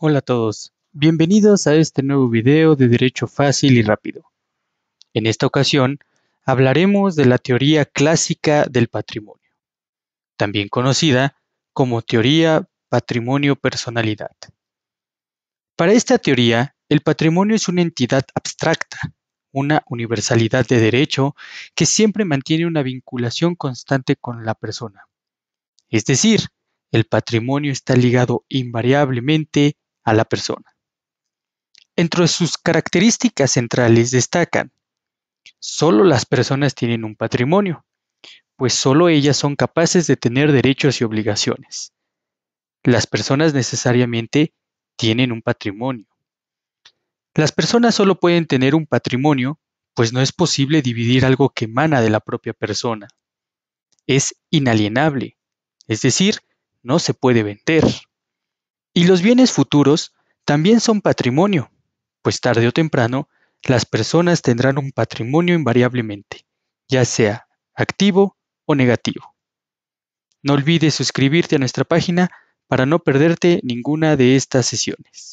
Hola a todos, bienvenidos a este nuevo video de Derecho Fácil y Rápido. En esta ocasión hablaremos de la teoría clásica del patrimonio, también conocida como teoría patrimonio-personalidad. Para esta teoría, el patrimonio es una entidad abstracta, una universalidad de derecho que siempre mantiene una vinculación constante con la persona. Es decir, el patrimonio está ligado invariablemente a la persona. Entre sus características centrales destacan, solo las personas tienen un patrimonio, pues solo ellas son capaces de tener derechos y obligaciones. Las personas necesariamente tienen un patrimonio. Las personas solo pueden tener un patrimonio, pues no es posible dividir algo que emana de la propia persona. Es inalienable, es decir, no se puede vender. Y los bienes futuros también son patrimonio, pues tarde o temprano las personas tendrán un patrimonio invariablemente, ya sea activo o negativo. No olvides suscribirte a nuestra página para no perderte ninguna de estas sesiones.